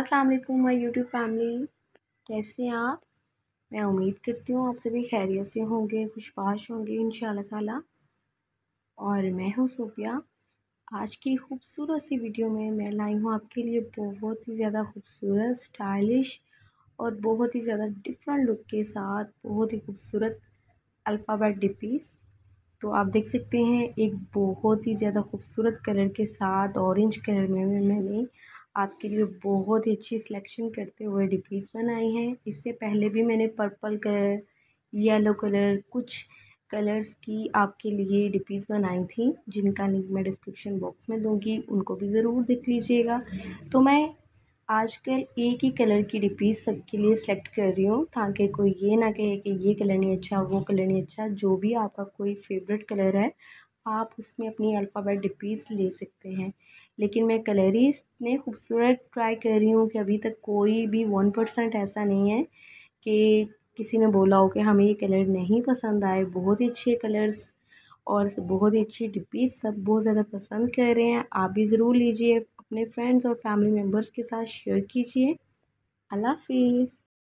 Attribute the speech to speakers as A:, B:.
A: अस्सलाम वालेकुम my YouTube family कैसे हैं आप मैं उम्मीद करती हूँ आप सभी खैरियत से होंगे खुशबाश होंगे इन ताला और मैं हूँ सोफिया आज की खूबसूरत सी वीडियो में मैं लाई हूँ आपके लिए बहुत ही ज़्यादा खूबसूरत स्टाइलिश और बहुत ही ज़्यादा डिफरेंट लुक के साथ बहुत ही खूबसूरत अल्फ़ाबेट डिपीस तो आप देख सकते हैं एक बहुत ही ज़्यादा खूबसूरत कलर के साथ ऑरेंज कलर में मैंने आपके लिए बहुत ही अच्छी सिलेक्शन करते हुए डिब्बीज़ बनाई हैं इससे पहले भी मैंने पर्पल कलर येलो कलर कुछ कलर्स की आपके लिए डिपीज बनाई थी जिनका लिंक मैं डिस्क्रिप्शन बॉक्स में दूँगी उनको भी ज़रूर देख लीजिएगा तो मैं आजकल एक ही कलर की डिपीज सबके लिए सिलेक्ट कर रही हूँ ताकि कोई ये ना कहे कि ये कलर नहीं अच्छा वो कलर नहीं अच्छा जो भी आपका कोई फेवरेट कलर है आप उसमें अपनी अल्फ़ाबेट डिपीज़ ले सकते हैं लेकिन मैं कलरी इतने खूबसूरत ट्राई कर रही हूँ कि अभी तक कोई भी वन परसेंट ऐसा नहीं है कि किसी ने बोला हो कि हमें ये कलर नहीं पसंद आए बहुत ही अच्छे कलर्स और बहुत ही अच्छी डिपीज़ सब बहुत ज़्यादा पसंद कर रहे हैं आप भी ज़रूर लीजिए अपने फ्रेंड्स और फैमिली मेम्बर्स के साथ शेयर कीजिए अल्लाह हाफिज़